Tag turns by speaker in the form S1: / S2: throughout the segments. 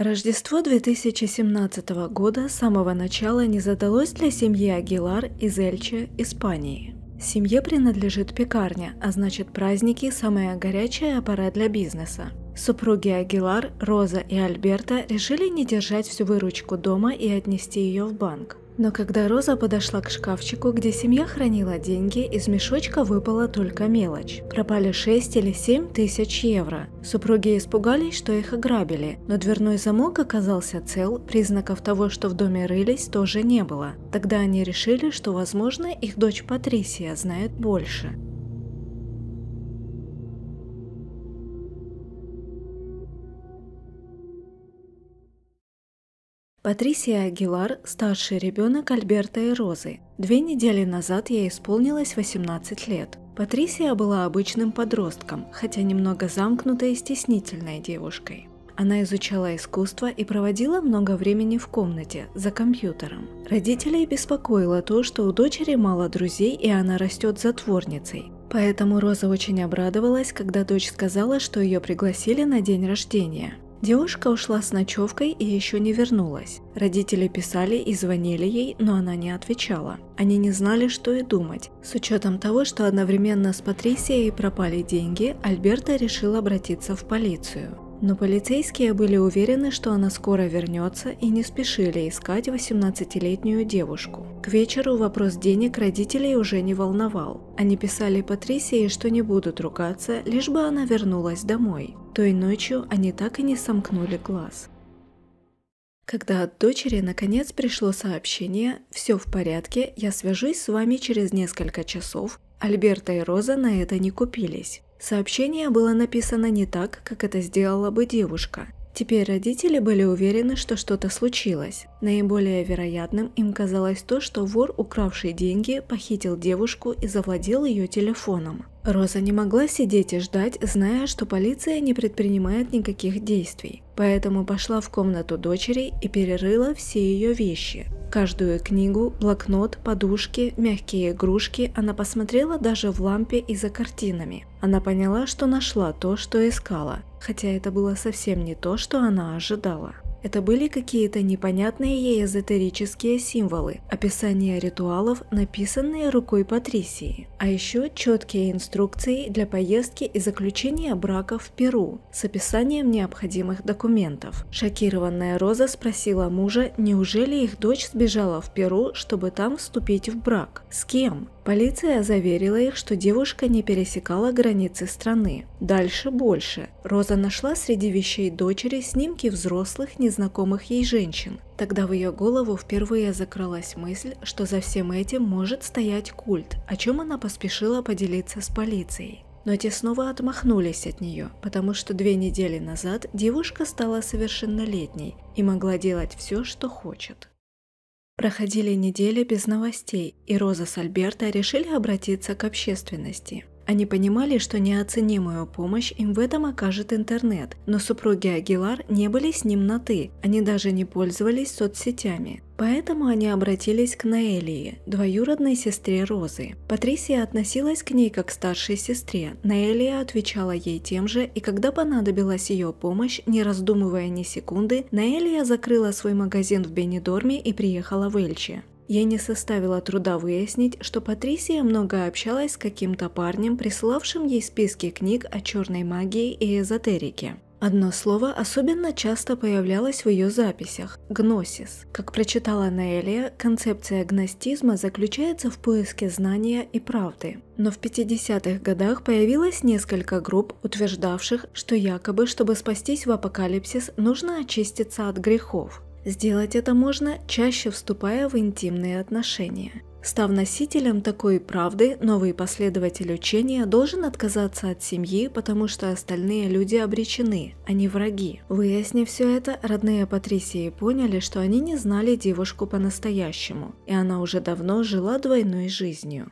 S1: Рождество 2017 года с самого начала не задалось для семьи Агилар из Эльче, Испании. Семье принадлежит пекарня, а значит праздники – самая горячая пора для бизнеса. Супруги Агилар, Роза и Альберта решили не держать всю выручку дома и отнести ее в банк. Но когда Роза подошла к шкафчику, где семья хранила деньги, из мешочка выпала только мелочь. Пропали 6 или 7 тысяч евро. Супруги испугались, что их ограбили, но дверной замок оказался цел, признаков того, что в доме рылись, тоже не было. Тогда они решили, что, возможно, их дочь Патрисия знает больше. Патрисия Агилар – старший ребенок Альберта и Розы. Две недели назад ей исполнилось 18 лет. Патрисия была обычным подростком, хотя немного замкнутой и стеснительной девушкой. Она изучала искусство и проводила много времени в комнате, за компьютером. Родителей беспокоило то, что у дочери мало друзей и она растет затворницей. Поэтому Роза очень обрадовалась, когда дочь сказала, что ее пригласили на день рождения. Девушка ушла с ночевкой и еще не вернулась. Родители писали и звонили ей, но она не отвечала. Они не знали, что и думать. С учетом того, что одновременно с Патрисией пропали деньги, Альберта решил обратиться в полицию. Но полицейские были уверены, что она скоро вернется и не спешили искать 18-летнюю девушку. К вечеру вопрос денег родителей уже не волновал. Они писали Патрисии, что не будут ругаться, лишь бы она вернулась домой. Той ночью они так и не сомкнули глаз. Когда от дочери наконец пришло сообщение «Все в порядке, я свяжусь с вами через несколько часов», Альберта и Роза на это не купились. Сообщение было написано не так, как это сделала бы девушка. Теперь родители были уверены, что что-то случилось. Наиболее вероятным им казалось то, что вор, укравший деньги, похитил девушку и завладел ее телефоном. Роза не могла сидеть и ждать, зная, что полиция не предпринимает никаких действий, поэтому пошла в комнату дочери и перерыла все ее вещи. Каждую книгу, блокнот, подушки, мягкие игрушки она посмотрела даже в лампе и за картинами. Она поняла, что нашла то, что искала, хотя это было совсем не то, что она ожидала. Это были какие-то непонятные ей эзотерические символы, описание ритуалов, написанные рукой Патрисии, а еще четкие инструкции для поездки и заключения брака в Перу с описанием необходимых документов. Шокированная Роза спросила мужа, неужели их дочь сбежала в Перу, чтобы там вступить в брак? С кем? Полиция заверила их, что девушка не пересекала границы страны. Дальше больше. Роза нашла среди вещей дочери снимки взрослых, незнакомых ей женщин. Тогда в ее голову впервые закрылась мысль, что за всем этим может стоять культ, о чем она поспешила поделиться с полицией. Но те снова отмахнулись от нее, потому что две недели назад девушка стала совершеннолетней и могла делать все, что хочет. Проходили недели без новостей, и Роза с Альберто решили обратиться к общественности. Они понимали, что неоценимую помощь им в этом окажет интернет, но супруги Агилар не были с ним на «ты», они даже не пользовались соцсетями. Поэтому они обратились к Наэлии, двоюродной сестре Розы. Патрисия относилась к ней как к старшей сестре, Наэлия отвечала ей тем же, и когда понадобилась ее помощь, не раздумывая ни секунды, Наэлия закрыла свой магазин в Бенедорме и приехала в Эльче. Я не составила труда выяснить, что Патрисия много общалась с каким-то парнем, приславшим ей списки книг о черной магии и эзотерике. Одно слово особенно часто появлялось в ее записях – гносис. Как прочитала Наэлия, концепция гностизма заключается в поиске знания и правды. Но в 50-х годах появилось несколько групп, утверждавших, что якобы, чтобы спастись в апокалипсис, нужно очиститься от грехов. Сделать это можно, чаще вступая в интимные отношения. Став носителем такой правды, новый последователь учения должен отказаться от семьи, потому что остальные люди обречены, они а враги. Выяснив все это, родные Патрисии поняли, что они не знали девушку по-настоящему, и она уже давно жила двойной жизнью.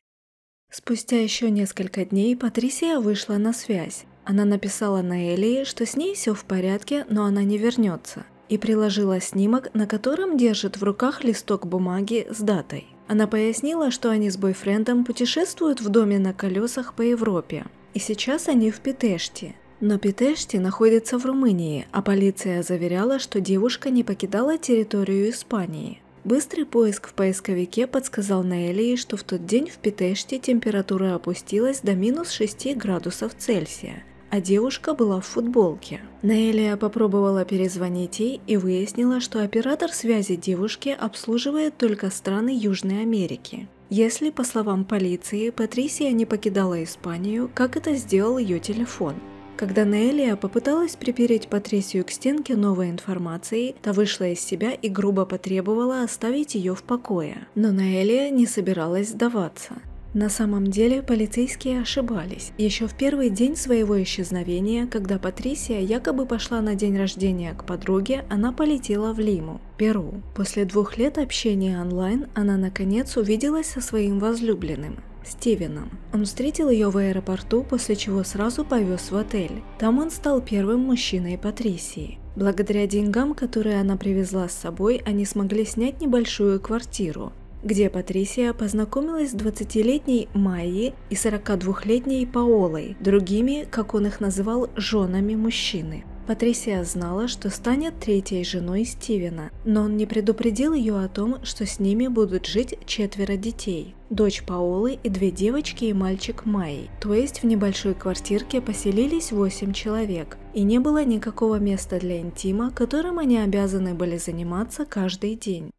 S1: Спустя еще несколько дней Патрисия вышла на связь. Она написала Наэлии, что с ней все в порядке, но она не вернется и приложила снимок, на котором держит в руках листок бумаги с датой. Она пояснила, что они с бойфрендом путешествуют в доме на колесах по Европе, и сейчас они в Питеште. Но Питеште находится в Румынии, а полиция заверяла, что девушка не покидала территорию Испании. Быстрый поиск в поисковике подсказал Наэлии, что в тот день в Питеште температура опустилась до минус 6 градусов Цельсия – а девушка была в футболке. Наэлия попробовала перезвонить ей и выяснила, что оператор связи девушки обслуживает только страны Южной Америки. Если, по словам полиции, Патрисия не покидала Испанию, как это сделал ее телефон. Когда Наэлия попыталась припереть Патрисию к стенке новой информацией, та вышла из себя и грубо потребовала оставить ее в покое. Но Наэлия не собиралась сдаваться. На самом деле полицейские ошибались. Еще в первый день своего исчезновения, когда Патрисия якобы пошла на день рождения к подруге, она полетела в Лиму, Перу. После двух лет общения онлайн она наконец увиделась со своим возлюбленным. Стивеном. Он встретил ее в аэропорту, после чего сразу повез в отель. Там он стал первым мужчиной Патрисии. Благодаря деньгам, которые она привезла с собой, они смогли снять небольшую квартиру, где Патрисия познакомилась с 20-летней Майей и 42-летней Паолой, другими, как он их называл, женами мужчины. Патрисия знала, что станет третьей женой Стивена, но он не предупредил ее о том, что с ними будут жить четверо детей – дочь Паолы и две девочки и мальчик Майи. То есть в небольшой квартирке поселились 8 человек, и не было никакого места для интима, которым они обязаны были заниматься каждый день.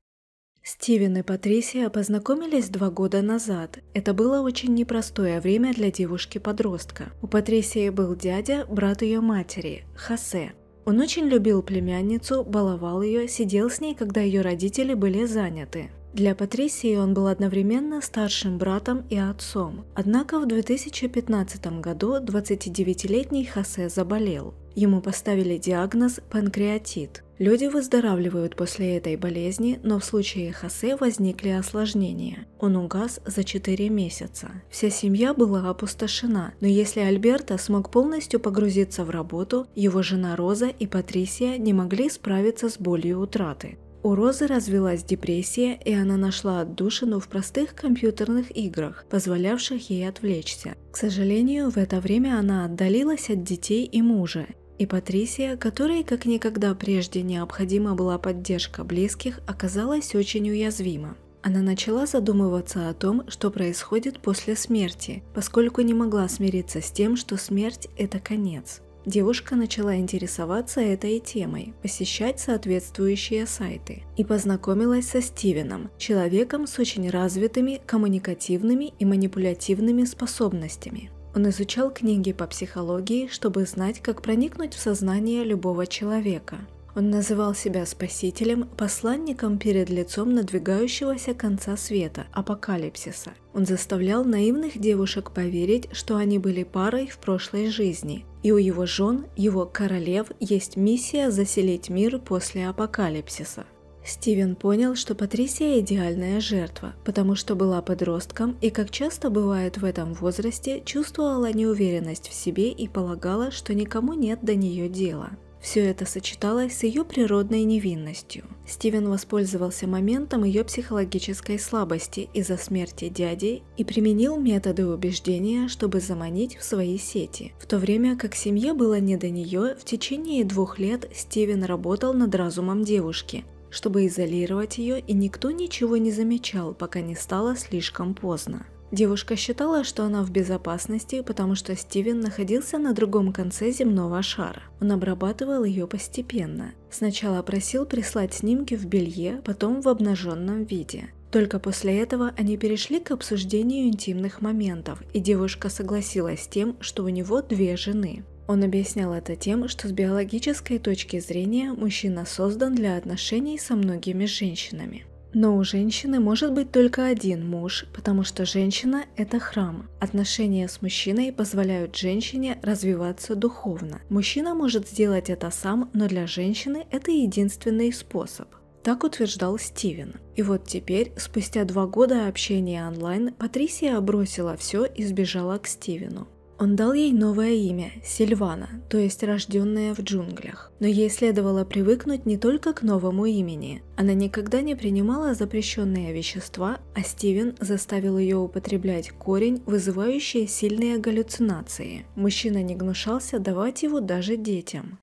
S1: Стивен и Патрисия познакомились два года назад. Это было очень непростое время для девушки-подростка. У Патрисии был дядя, брат ее матери, Хосе. Он очень любил племянницу, баловал ее, сидел с ней, когда ее родители были заняты. Для Патрисии он был одновременно старшим братом и отцом. Однако в 2015 году 29-летний Хосе заболел. Ему поставили диагноз панкреатит. Люди выздоравливают после этой болезни, но в случае Хосе возникли осложнения. Он угас за 4 месяца. Вся семья была опустошена, но если Альберта смог полностью погрузиться в работу, его жена Роза и Патрисия не могли справиться с болью утраты. У Розы развилась депрессия, и она нашла отдушину в простых компьютерных играх, позволявших ей отвлечься. К сожалению, в это время она отдалилась от детей и мужа, и Патрисия, которой как никогда прежде необходима была поддержка близких, оказалась очень уязвима. Она начала задумываться о том, что происходит после смерти, поскольку не могла смириться с тем, что смерть – это конец. Девушка начала интересоваться этой темой, посещать соответствующие сайты и познакомилась со Стивеном, человеком с очень развитыми коммуникативными и манипулятивными способностями. Он изучал книги по психологии, чтобы знать, как проникнуть в сознание любого человека. Он называл себя спасителем, посланником перед лицом надвигающегося конца света, апокалипсиса. Он заставлял наивных девушек поверить, что они были парой в прошлой жизни, и у его жен, его королев, есть миссия заселить мир после апокалипсиса. Стивен понял, что Патрисия идеальная жертва, потому что была подростком и, как часто бывает в этом возрасте, чувствовала неуверенность в себе и полагала, что никому нет до нее дела. Все это сочеталось с ее природной невинностью. Стивен воспользовался моментом ее психологической слабости из-за смерти дяди и применил методы убеждения, чтобы заманить в свои сети. В то время как семье было не до нее, в течение двух лет Стивен работал над разумом девушки, чтобы изолировать ее, и никто ничего не замечал, пока не стало слишком поздно. Девушка считала, что она в безопасности, потому что Стивен находился на другом конце земного шара. Он обрабатывал ее постепенно. Сначала просил прислать снимки в белье, потом в обнаженном виде. Только после этого они перешли к обсуждению интимных моментов, и девушка согласилась с тем, что у него две жены. Он объяснял это тем, что с биологической точки зрения мужчина создан для отношений со многими женщинами. Но у женщины может быть только один муж, потому что женщина – это храм. Отношения с мужчиной позволяют женщине развиваться духовно. Мужчина может сделать это сам, но для женщины это единственный способ. Так утверждал Стивен. И вот теперь, спустя два года общения онлайн, Патрисия бросила все и сбежала к Стивену. Он дал ей новое имя – Сильвана, то есть рожденная в джунглях. Но ей следовало привыкнуть не только к новому имени. Она никогда не принимала запрещенные вещества, а Стивен заставил ее употреблять корень, вызывающий сильные галлюцинации. Мужчина не гнушался давать его даже детям.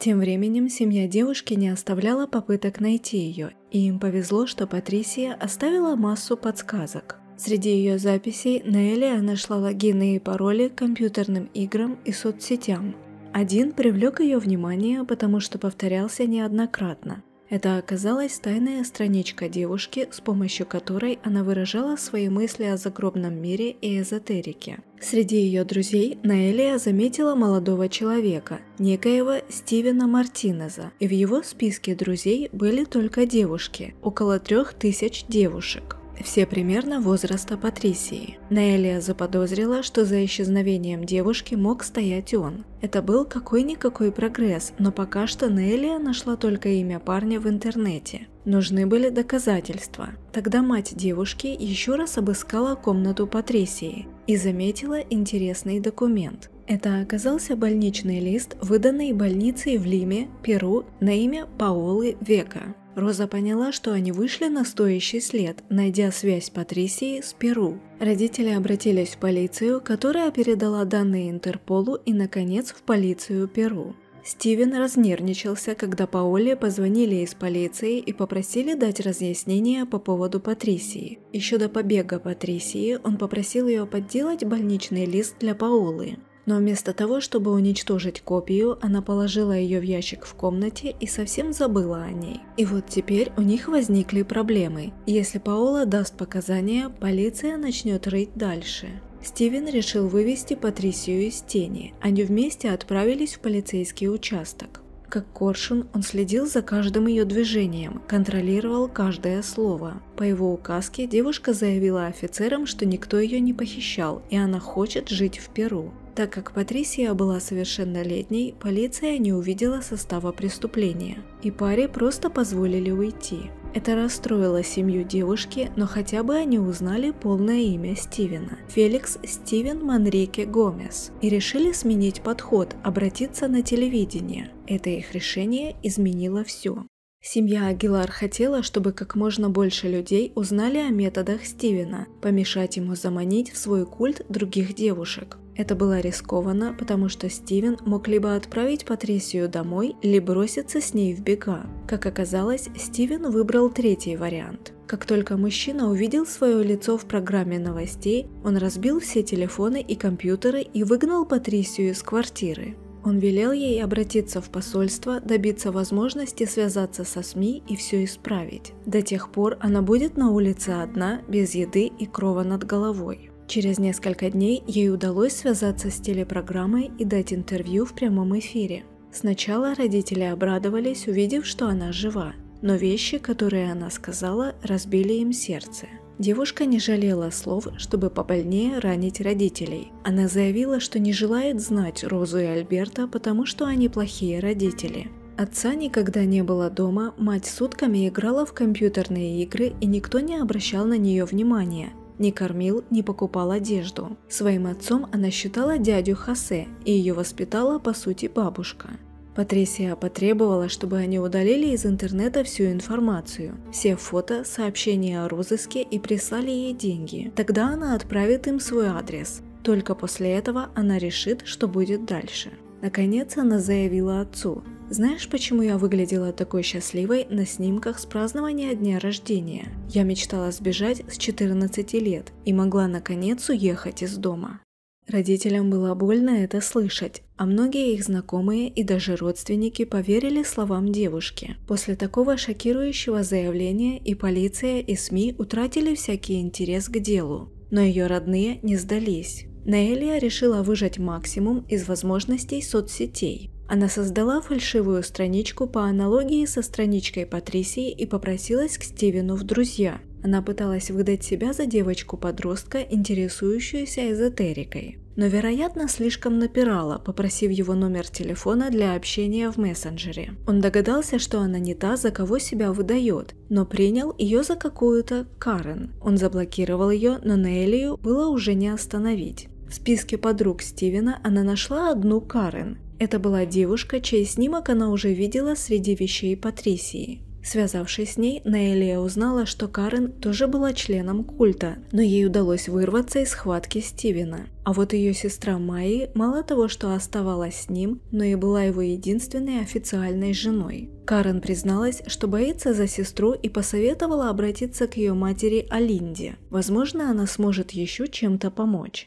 S1: Тем временем семья девушки не оставляла попыток найти ее, и им повезло, что Патрисия оставила массу подсказок. Среди ее записей Наэлия нашла логины и пароли к компьютерным играм и соцсетям. Один привлек ее внимание, потому что повторялся неоднократно. Это оказалась тайная страничка девушки, с помощью которой она выражала свои мысли о загробном мире и эзотерике. Среди ее друзей Наэлия заметила молодого человека, некоего Стивена Мартинеза, и в его списке друзей были только девушки – около трех тысяч девушек все примерно возраста Патрисии. Наэлия заподозрила, что за исчезновением девушки мог стоять он. Это был какой-никакой прогресс, но пока что Наэлия нашла только имя парня в интернете. Нужны были доказательства. Тогда мать девушки еще раз обыскала комнату Патрисии и заметила интересный документ. Это оказался больничный лист, выданный больницей в Лиме, Перу, на имя Паолы Века. Роза поняла, что они вышли на стоящий след, найдя связь Патрисии с Перу. Родители обратились в полицию, которая передала данные Интерполу и, наконец, в полицию Перу. Стивен разнервничался, когда Паоле позвонили из полиции и попросили дать разъяснение по поводу Патрисии. Еще до побега Патрисии он попросил ее подделать больничный лист для Паолы. Но вместо того, чтобы уничтожить копию, она положила ее в ящик в комнате и совсем забыла о ней. И вот теперь у них возникли проблемы. Если Паола даст показания, полиция начнет рыть дальше. Стивен решил вывести Патрисию из тени. Они вместе отправились в полицейский участок. Как Коршун, он следил за каждым ее движением, контролировал каждое слово. По его указке девушка заявила офицерам, что никто ее не похищал, и она хочет жить в Перу. Так как Патрисия была совершеннолетней, полиция не увидела состава преступления, и паре просто позволили уйти. Это расстроило семью девушки, но хотя бы они узнали полное имя Стивена – Феликс Стивен Манрике Гомес, и решили сменить подход, обратиться на телевидение. Это их решение изменило все. Семья Агилар хотела, чтобы как можно больше людей узнали о методах Стивена, помешать ему заманить в свой культ других девушек. Это было рискованно, потому что Стивен мог либо отправить Патрисию домой, либо броситься с ней в бега. Как оказалось, Стивен выбрал третий вариант. Как только мужчина увидел свое лицо в программе новостей, он разбил все телефоны и компьютеры и выгнал Патрисию из квартиры. Он велел ей обратиться в посольство, добиться возможности связаться со СМИ и все исправить. До тех пор она будет на улице одна, без еды и крова над головой. Через несколько дней ей удалось связаться с телепрограммой и дать интервью в прямом эфире. Сначала родители обрадовались, увидев, что она жива, но вещи, которые она сказала, разбили им сердце. Девушка не жалела слов, чтобы побольнее ранить родителей. Она заявила, что не желает знать Розу и Альберта, потому что они плохие родители. Отца никогда не было дома, мать сутками играла в компьютерные игры и никто не обращал на нее внимания не кормил, не покупал одежду. Своим отцом она считала дядю Хосе, и ее воспитала, по сути, бабушка. Патрисия потребовала, чтобы они удалили из интернета всю информацию, все фото, сообщения о розыске и прислали ей деньги. Тогда она отправит им свой адрес. Только после этого она решит, что будет дальше. Наконец она заявила отцу, знаешь, почему я выглядела такой счастливой на снимках с празднования дня рождения? Я мечтала сбежать с 14 лет и могла наконец уехать из дома. Родителям было больно это слышать, а многие их знакомые и даже родственники поверили словам девушки. После такого шокирующего заявления и полиция, и СМИ утратили всякий интерес к делу. Но ее родные не сдались. Наэлия решила выжать максимум из возможностей соцсетей. Она создала фальшивую страничку по аналогии со страничкой Патрисии и попросилась к Стивену в друзья. Она пыталась выдать себя за девочку-подростка, интересующуюся эзотерикой. Но, вероятно, слишком напирала, попросив его номер телефона для общения в мессенджере. Он догадался, что она не та, за кого себя выдает, но принял ее за какую-то Карен. Он заблокировал ее, но Нелию было уже не остановить. В списке подруг Стивена она нашла одну Карен, это была девушка, чей снимок она уже видела среди вещей Патрисии. Связавшись с ней, Наэлия узнала, что Карен тоже была членом культа, но ей удалось вырваться из схватки Стивена. А вот ее сестра Майи мало того, что оставалась с ним, но и была его единственной официальной женой. Карен призналась, что боится за сестру и посоветовала обратиться к ее матери Алинде. Возможно, она сможет еще чем-то помочь.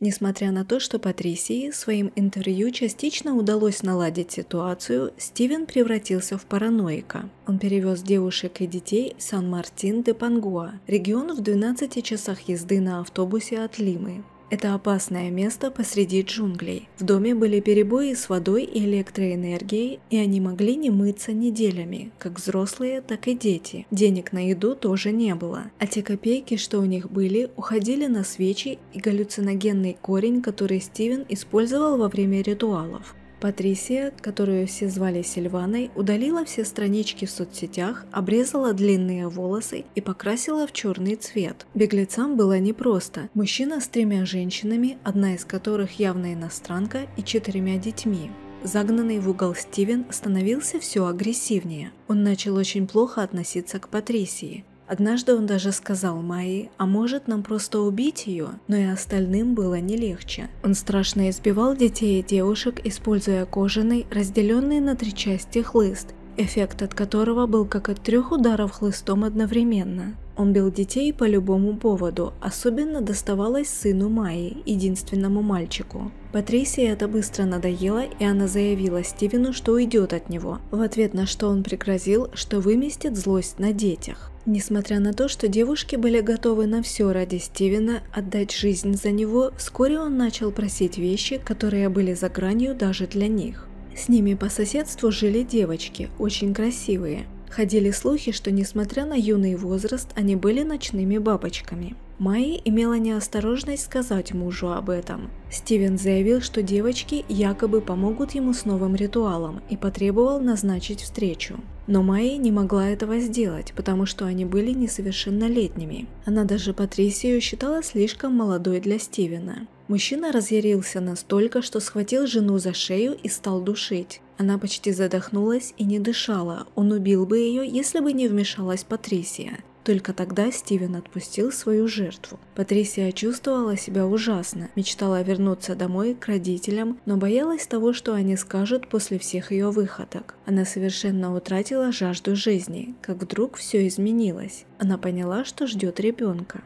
S1: Несмотря на то, что Патрисии своим интервью частично удалось наладить ситуацию, Стивен превратился в параноика. Он перевез девушек и детей в Сан-Мартин-де-Пангуа, регион в 12 часах езды на автобусе от Лимы. Это опасное место посреди джунглей. В доме были перебои с водой и электроэнергией, и они могли не мыться неделями, как взрослые, так и дети. Денег на еду тоже не было. А те копейки, что у них были, уходили на свечи и галлюциногенный корень, который Стивен использовал во время ритуалов. Патрисия, которую все звали Сильваной, удалила все странички в соцсетях, обрезала длинные волосы и покрасила в черный цвет. Беглецам было непросто. Мужчина с тремя женщинами, одна из которых явно иностранка, и четырьмя детьми. Загнанный в угол Стивен становился все агрессивнее. Он начал очень плохо относиться к Патрисии. Однажды он даже сказал Майи, а может нам просто убить ее, но и остальным было не легче. Он страшно избивал детей и девушек, используя кожаный, разделенный на три части хлыст, эффект от которого был как от трех ударов хлыстом одновременно. Он бил детей по любому поводу, особенно доставалось сыну Майи, единственному мальчику. Патрисия это быстро надоело, и она заявила Стивену, что уйдет от него, в ответ на что он пригрозил, что выместит злость на детях. Несмотря на то, что девушки были готовы на все ради Стивена, отдать жизнь за него, вскоре он начал просить вещи, которые были за гранью даже для них. С ними по соседству жили девочки, очень красивые. Ходили слухи, что несмотря на юный возраст, они были ночными бабочками. Майи имела неосторожность сказать мужу об этом. Стивен заявил, что девочки якобы помогут ему с новым ритуалом и потребовал назначить встречу. Но Майи не могла этого сделать, потому что они были несовершеннолетними. Она даже Патрисию считала слишком молодой для Стивена. Мужчина разъярился настолько, что схватил жену за шею и стал душить. Она почти задохнулась и не дышала, он убил бы ее, если бы не вмешалась Патрисия. Только тогда Стивен отпустил свою жертву. Патрисия чувствовала себя ужасно, мечтала вернуться домой к родителям, но боялась того, что они скажут после всех ее выходок. Она совершенно утратила жажду жизни, как вдруг все изменилось. Она поняла, что ждет ребенка.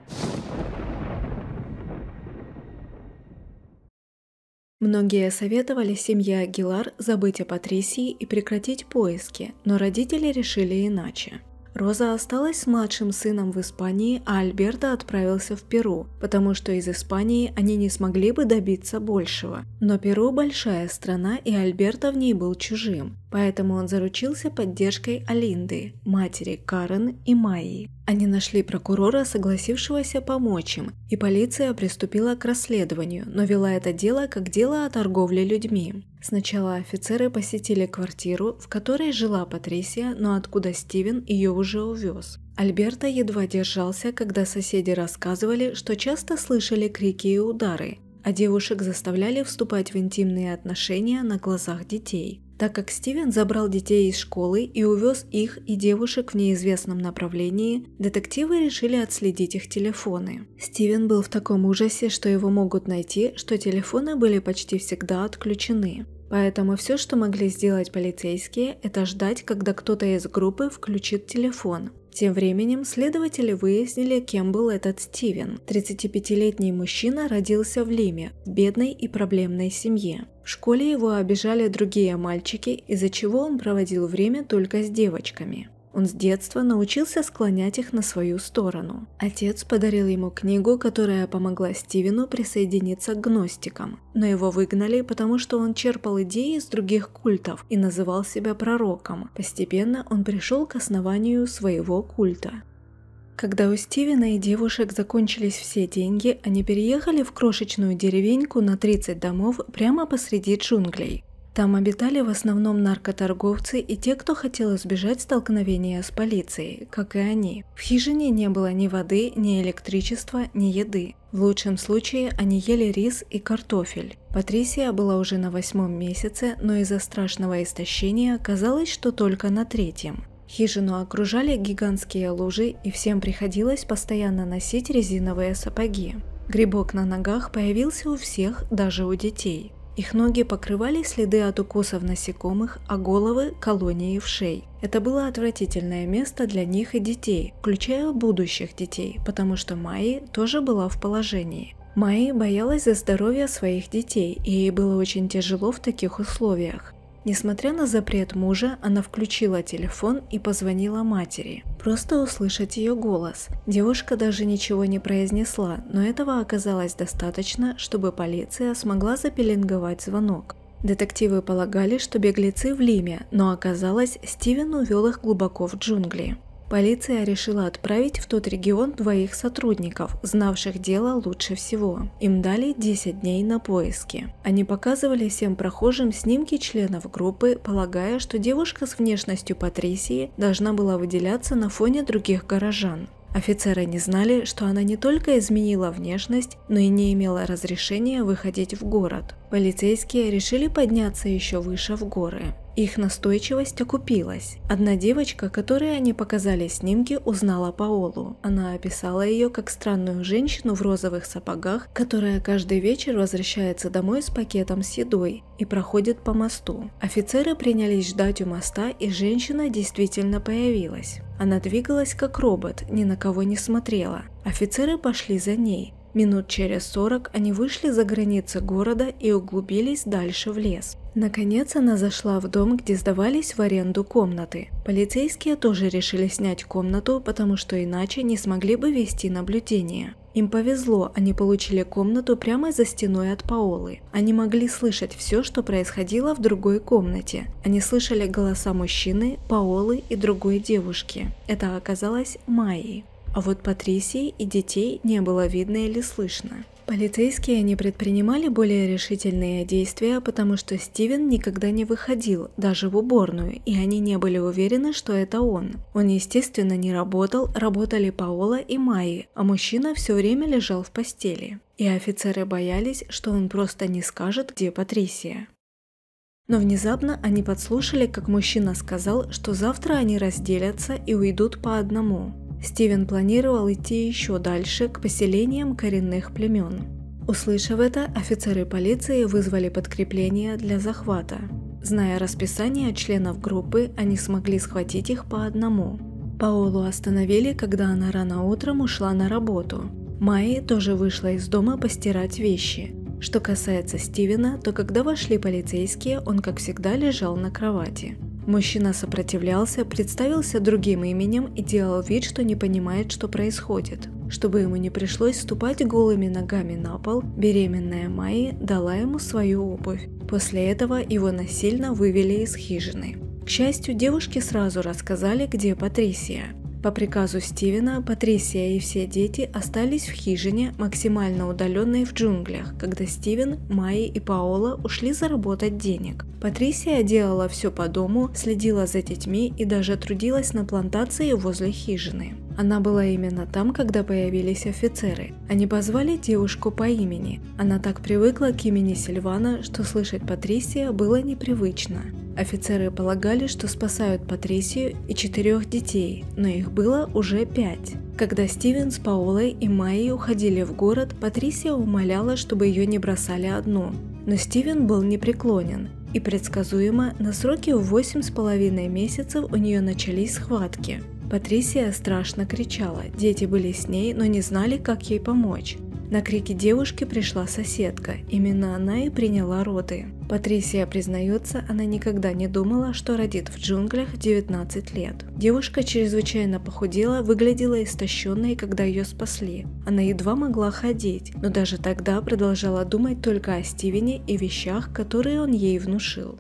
S1: Многие советовали семье Агилар забыть о Патрисии и прекратить поиски, но родители решили иначе. Роза осталась с младшим сыном в Испании, а Альберто отправился в Перу, потому что из Испании они не смогли бы добиться большего. Но Перу – большая страна, и Альберто в ней был чужим. Поэтому он заручился поддержкой Алинды, матери Карен и Майи. Они нашли прокурора, согласившегося помочь им, и полиция приступила к расследованию, но вела это дело как дело о торговле людьми. Сначала офицеры посетили квартиру, в которой жила Патрисия, но откуда Стивен ее уже увез. Альберта едва держался, когда соседи рассказывали, что часто слышали крики и удары, а девушек заставляли вступать в интимные отношения на глазах детей так как Стивен забрал детей из школы и увез их и девушек в неизвестном направлении, детективы решили отследить их телефоны. Стивен был в таком ужасе, что его могут найти, что телефоны были почти всегда отключены. Поэтому все, что могли сделать полицейские, это ждать, когда кто-то из группы включит телефон. Тем временем следователи выяснили, кем был этот Стивен. 35-летний мужчина родился в Лиме, в бедной и проблемной семье. В школе его обижали другие мальчики, из-за чего он проводил время только с девочками. Он с детства научился склонять их на свою сторону. Отец подарил ему книгу, которая помогла Стивену присоединиться к гностикам. Но его выгнали, потому что он черпал идеи из других культов и называл себя пророком. Постепенно он пришел к основанию своего культа. Когда у Стивена и девушек закончились все деньги, они переехали в крошечную деревеньку на 30 домов прямо посреди джунглей. Там обитали в основном наркоторговцы и те, кто хотел избежать столкновения с полицией, как и они. В хижине не было ни воды, ни электричества, ни еды. В лучшем случае они ели рис и картофель. Патрисия была уже на восьмом месяце, но из-за страшного истощения казалось, что только на третьем. Хижину окружали гигантские лужи, и всем приходилось постоянно носить резиновые сапоги. Грибок на ногах появился у всех, даже у детей. Их ноги покрывали следы от укусов насекомых, а головы – колонии вшей. Это было отвратительное место для них и детей, включая будущих детей, потому что Майи тоже была в положении. Майи боялась за здоровье своих детей, и ей было очень тяжело в таких условиях. Несмотря на запрет мужа, она включила телефон и позвонила матери. Просто услышать ее голос. Девушка даже ничего не произнесла, но этого оказалось достаточно, чтобы полиция смогла запеленговать звонок. Детективы полагали, что беглецы в Лиме, но оказалось, Стивен увел их глубоко в джунгли. Полиция решила отправить в тот регион двоих сотрудников, знавших дело лучше всего. Им дали 10 дней на поиски. Они показывали всем прохожим снимки членов группы, полагая, что девушка с внешностью Патрисии должна была выделяться на фоне других горожан. Офицеры не знали, что она не только изменила внешность, но и не имела разрешения выходить в город. Полицейские решили подняться еще выше в горы. Их настойчивость окупилась. Одна девочка, которой они показали снимки, узнала Паолу. Она описала ее как странную женщину в розовых сапогах, которая каждый вечер возвращается домой с пакетом с едой и проходит по мосту. Офицеры принялись ждать у моста, и женщина действительно появилась. Она двигалась как робот, ни на кого не смотрела. Офицеры пошли за ней. Минут через сорок они вышли за границы города и углубились дальше в лес. Наконец она зашла в дом, где сдавались в аренду комнаты. Полицейские тоже решили снять комнату, потому что иначе не смогли бы вести наблюдение. Им повезло, они получили комнату прямо за стеной от Паолы. Они могли слышать все, что происходило в другой комнате. Они слышали голоса мужчины, Паолы и другой девушки. Это оказалось Майи. А вот Патрисии и детей не было видно или слышно. Полицейские не предпринимали более решительные действия, потому что Стивен никогда не выходил, даже в уборную, и они не были уверены, что это он. Он, естественно, не работал, работали Паола и Майи, а мужчина все время лежал в постели. И офицеры боялись, что он просто не скажет, где Патрисия. Но внезапно они подслушали, как мужчина сказал, что завтра они разделятся и уйдут по одному. Стивен планировал идти еще дальше, к поселениям коренных племен. Услышав это, офицеры полиции вызвали подкрепление для захвата. Зная расписание членов группы, они смогли схватить их по одному. Паолу остановили, когда она рано утром ушла на работу. Майи тоже вышла из дома постирать вещи. Что касается Стивена, то когда вошли полицейские, он как всегда лежал на кровати. Мужчина сопротивлялся, представился другим именем и делал вид, что не понимает, что происходит. Чтобы ему не пришлось ступать голыми ногами на пол, беременная Майи дала ему свою обувь. После этого его насильно вывели из хижины. К счастью, девушки сразу рассказали, где Патрисия. По приказу Стивена, Патрисия и все дети остались в хижине, максимально удаленной в джунглях, когда Стивен, Майи и Паола ушли заработать денег. Патрисия делала все по дому, следила за детьми и даже трудилась на плантации возле хижины. Она была именно там, когда появились офицеры. Они позвали девушку по имени. Она так привыкла к имени Сильвана, что слышать Патрисия было непривычно. Офицеры полагали, что спасают Патрисию и четырех детей, но их было уже пять. Когда Стивен с Паолой и Майей уходили в город, Патрисия умоляла, чтобы ее не бросали одну. Но Стивен был непреклонен. И предсказуемо, на сроке в 8,5 месяцев у нее начались схватки. Патрисия страшно кричала, дети были с ней, но не знали, как ей помочь. На крики девушки пришла соседка, именно она и приняла роды. Патрисия признается, она никогда не думала, что родит в джунглях 19 лет. Девушка чрезвычайно похудела, выглядела истощенной, когда ее спасли. Она едва могла ходить, но даже тогда продолжала думать только о Стивене и вещах, которые он ей внушил.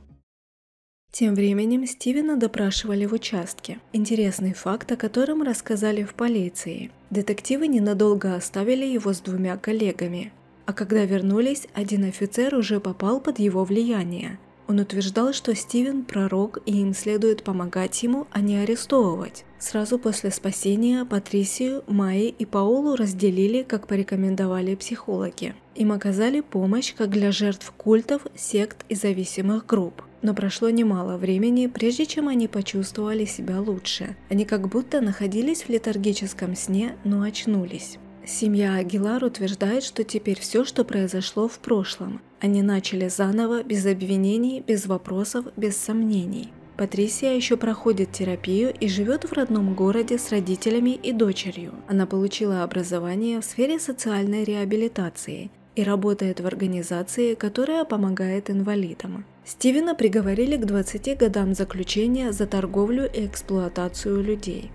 S1: Тем временем Стивена допрашивали в участке. Интересный факт, о котором рассказали в полиции. Детективы ненадолго оставили его с двумя коллегами. А когда вернулись, один офицер уже попал под его влияние. Он утверждал, что Стивен – пророк, и им следует помогать ему, а не арестовывать. Сразу после спасения Патрисию, Майи и Паолу разделили, как порекомендовали психологи. Им оказали помощь как для жертв культов, сект и зависимых групп. Но прошло немало времени, прежде чем они почувствовали себя лучше. Они как будто находились в летаргическом сне, но очнулись. Семья Агилар утверждает, что теперь все, что произошло в прошлом. Они начали заново, без обвинений, без вопросов, без сомнений. Патрисия еще проходит терапию и живет в родном городе с родителями и дочерью. Она получила образование в сфере социальной реабилитации и работает в организации, которая помогает инвалидам. Стивена приговорили к 20 годам заключения за торговлю и эксплуатацию людей.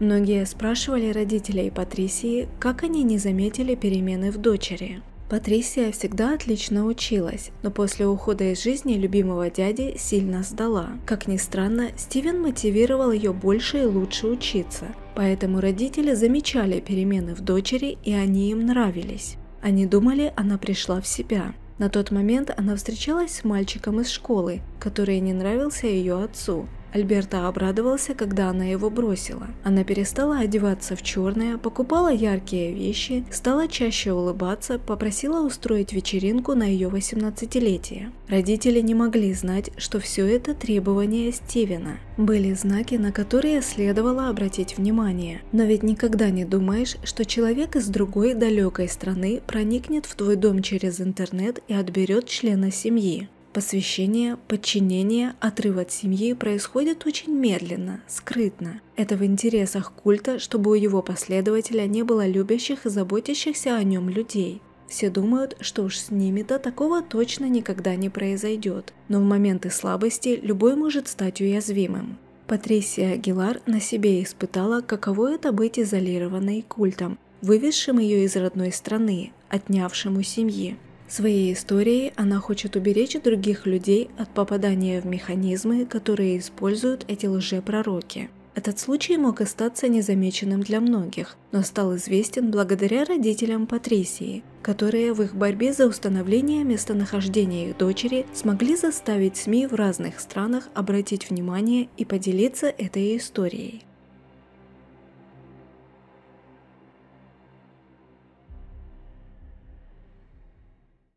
S1: Многие спрашивали родителей Патрисии, как они не заметили перемены в дочери. Патрисия всегда отлично училась, но после ухода из жизни любимого дяди сильно сдала. Как ни странно, Стивен мотивировал ее больше и лучше учиться, поэтому родители замечали перемены в дочери и они им нравились. Они думали, она пришла в себя. На тот момент она встречалась с мальчиком из школы, который не нравился ее отцу, Альберта обрадовался, когда она его бросила. Она перестала одеваться в черное, покупала яркие вещи, стала чаще улыбаться, попросила устроить вечеринку на ее 18-летие. Родители не могли знать, что все это требования Стивена. Были знаки, на которые следовало обратить внимание. Но ведь никогда не думаешь, что человек из другой далекой страны проникнет в твой дом через интернет и отберет члена семьи. Посвящение, подчинение, отрыв от семьи происходит очень медленно, скрытно. Это в интересах культа, чтобы у его последователя не было любящих и заботящихся о нем людей. Все думают, что уж с ними-то такого точно никогда не произойдет. Но в моменты слабости любой может стать уязвимым. Патрисия Агилар на себе испытала, каково это быть изолированной культом, вывезшим ее из родной страны, отнявшим у семьи. Своей историей она хочет уберечь других людей от попадания в механизмы, которые используют эти лжепророки. Этот случай мог остаться незамеченным для многих, но стал известен благодаря родителям Патрисии, которые в их борьбе за установление местонахождения их дочери смогли заставить СМИ в разных странах обратить внимание и поделиться этой историей.